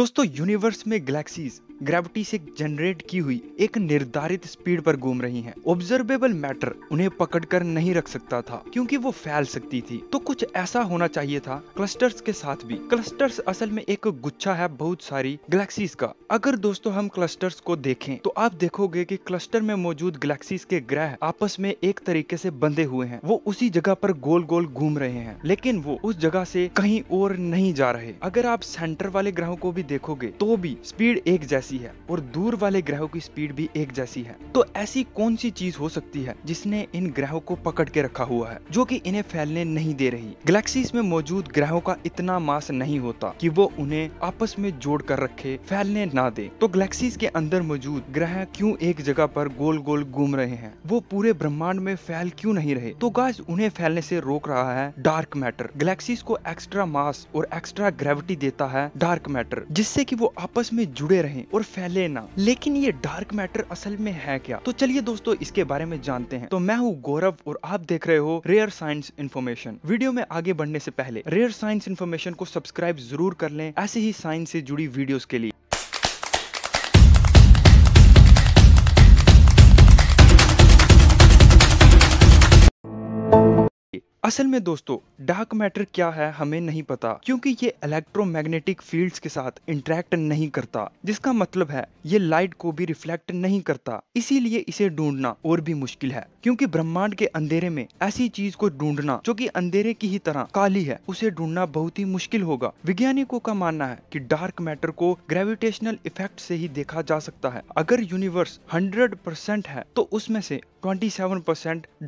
दोस्तों यूनिवर्स में galaxies gravity से जनरेट की हुई एक निर्धारित स्पीड पर घूम रही हैं। ऑब्जर्वेबल मैटर उन्हें पकड़कर नहीं रख सकता था क्योंकि वो फैल सकती थी तो कुछ ऐसा होना चाहिए था क्लस्टर्स के साथ भी क्लस्टर्स असल में एक गुच्छा है बहुत सारी गैलेक्सीज का अगर दोस्तों हम क्लस्टर्स को देखें तो आप देखोगे की क्लस्टर में मौजूद गैलेक्सीज के ग्रह आपस में एक तरीके से बंधे हुए हैं वो उसी जगह पर गोल गोल घूम रहे हैं लेकिन वो उस जगह से कहीं और नहीं जा रहे अगर आप सेंटर वाले ग्रहों को भी भी देखोगे तो भी स्पीड एक जैसी है और दूर वाले ग्रहों की स्पीड भी एक जैसी है तो ऐसी कौन सी चीज हो सकती है जिसने इन ग्रहों को पकड़ के रखा हुआ है जो कि इन्हें फैलने नहीं दे रही गैलेक्सीज में मौजूद ग्रहों का इतना मास नहीं होता कि वो उन्हें आपस में जोड़ कर रखे फैलने ना दे तो गैलेक्सीज के अंदर मौजूद ग्रह क्यों एक जगह पर गोल गोल घूम रहे हैं वो पूरे ब्रह्मांड में फैल क्यों नहीं रहे तो गाइस उन्हें फैलने से रोक रहा है डार्क मैटर गैलेक्सीज को एक्स्ट्रा मास और एक्स्ट्रा ग्रेविटी देता है डार्क मैटर जिससे कि वो आपस में जुड़े रहें और फैले ना लेकिन ये डार्क मैटर असल में है क्या तो चलिए दोस्तों इसके बारे में जानते हैं तो मैं हूँ गौरव और आप देख रहे हो रेयर साइंस इन्फॉर्मेशन वीडियो में आगे बढ़ने से पहले रेयर साइंस इन्फॉर्मेशन को सब्सक्राइब जरूर कर लें ऐसे ही साइंस से जुड़ी वीडियोस के लिए असल में दोस्तों डार्क मैटर क्या है हमें नहीं पता क्योंकि ये इलेक्ट्रोमैग्नेटिक फील्ड्स के साथ इंटरेक्ट नहीं करता जिसका मतलब है ये लाइट को भी रिफ्लेक्ट नहीं करता इसीलिए इसे ढूंढना और भी मुश्किल है क्योंकि ब्रह्मांड के अंधेरे में ऐसी चीज को ढूंढना जो कि अंधेरे की ही तरह काली है उसे ढूंढना बहुत ही मुश्किल होगा वैज्ञानिकों का मानना है की डार्क मैटर को ग्रेविटेशनल इफेक्ट से ही देखा जा सकता है अगर यूनिवर्स हंड्रेड है तो उसमें से ट्वेंटी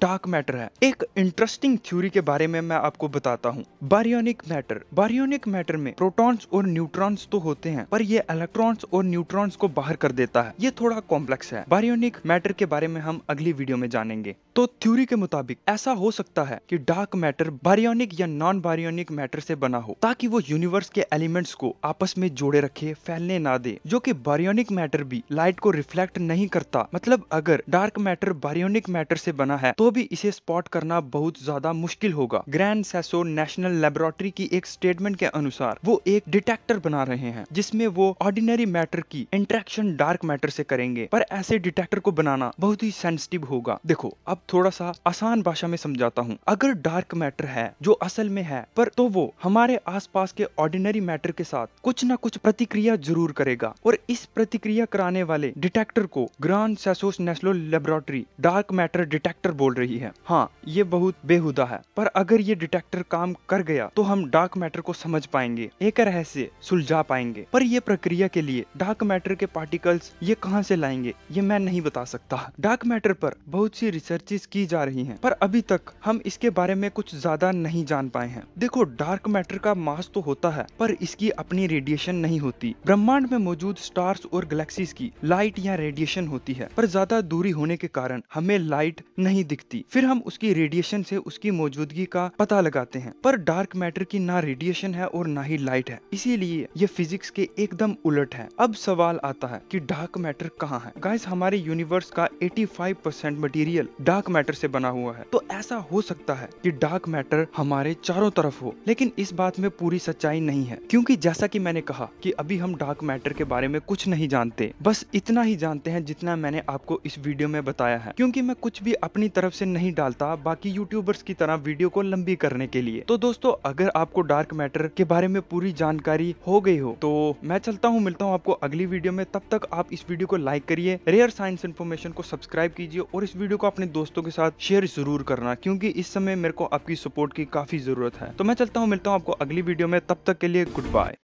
डार्क मैटर है एक इंटरेस्टिंग थ्यूरी थ्योरी के बारे में मैं आपको बताता हूँ बारियोनिक मैटर बारियोनिक मैटर में प्रोटॉन्स और न्यूट्रॉन्स तो होते हैं पर ये इलेक्ट्रॉन्स और न्यूट्रॉन्स को बाहर कर देता है ये थोड़ा कॉम्प्लेक्स है बारियोनिक मैटर के बारे में हम अगली वीडियो में जानेंगे तो थ्योरी के मुताबिक ऐसा हो सकता है कि डार्क मैटर बारियोनिक या नॉन बारियोनिक मैटर से बना हो ताकि वो यूनिवर्स के एलिमेंट्स को आपस में जोड़े रखे फैलने ना दे जो कि बारियोनिक मैटर भी लाइट को रिफ्लेक्ट नहीं करता मतलब अगर डार्क मैटर बारियोनिक मैटर से बना है तो भी इसे स्पॉट करना बहुत ज्यादा मुश्किल मुश्किल होगा ग्रैंड सैसो नेशनल लेबोरेटरी की एक स्टेटमेंट के अनुसार वो एक डिटेक्टर बना रहे हैं जिसमें वो ऑर्डिनरी मैटर की इंट्रैक्शन डार्क मैटर से करेंगे पर ऐसे डिटेक्टर को बनाना बहुत ही सेंसिटिव होगा देखो अब थोड़ा सा आसान भाषा में समझाता हूँ अगर डार्क मैटर है जो असल में है पर तो वो हमारे आसपास के ऑर्डिनरी मैटर के साथ कुछ न कुछ प्रतिक्रिया जरूर करेगा और इस प्रतिक्रिया कराने वाले डिटेक्टर को Gran Sasso national laboratory dark matter detector बोल रही है हाँ ये बहुत बेहुदा है पर अगर ये डिटेक्टर काम कर गया तो हम डार्क मैटर को समझ पाएंगे एक रहस्य सुलझा पाएंगे पर यह प्रक्रिया के लिए डार्क मैटर के पार्टिकल्स ये कहाँ से लाएंगे ये मैं नहीं बता सकता डार्क मैटर पर बहुत सी रिसर्चेस की जा रही हैं पर अभी तक हम इसके बारे में कुछ ज्यादा नहीं जान पाए हैं देखो डार्क मैटर का मास तो होता है पर इसकी अपनी रेडिएशन नहीं होती ब्रह्मांड में मौजूद स्टार्स और गैलेक्सीज की लाइट या रेडिएशन होती है पर ज्यादा दूरी होने के कारण हमें लाइट नहीं दिखती फिर हम उसकी रेडिएशन से उसकी मौजूद मौजूदगी का पता लगाते हैं पर डार्क मैटर की ना रेडिएशन है और ना ही लाइट है इसीलिए ये फिजिक्स के एकदम उलट है अब सवाल आता है कि डार्क मैटर कहाँ है गाइस हमारे यूनिवर्स का 85 परसेंट मटीरियल डार्क मैटर से बना हुआ है तो ऐसा हो सकता है कि डार्क मैटर हमारे चारों तरफ हो लेकिन इस बात में पूरी सच्चाई नहीं है क्योंकि जैसा कि मैंने कहा कि अभी हम डार्क मैटर के बारे में कुछ नहीं जानते बस इतना ही जानते हैं जितना मैंने आपको इस वीडियो में बताया है क्योंकि मैं कुछ भी अपनी तरफ से नहीं डालता बाकी यूट्यूबर्स की तरह वीडियो को लंबी करने के लिए तो दोस्तों अगर आपको डार्क मैटर के बारे में पूरी जानकारी हो गई हो तो मैं चलता हूँ मिलता हूँ आपको अगली वीडियो में तब तक आप इस वीडियो को लाइक करिए रेयर साइंस इन्फॉर्मेशन को सब्सक्राइब कीजिए और इस वीडियो को अपने दोस्तों के साथ शेयर जरूर करना क्योंकि इस समय मेरे को आपकी सपोर्ट की काफी जरूरत है तो मैं चलता हूँ मिलता हूँ आपको अगली वीडियो में तब तक के लिए गुड बाय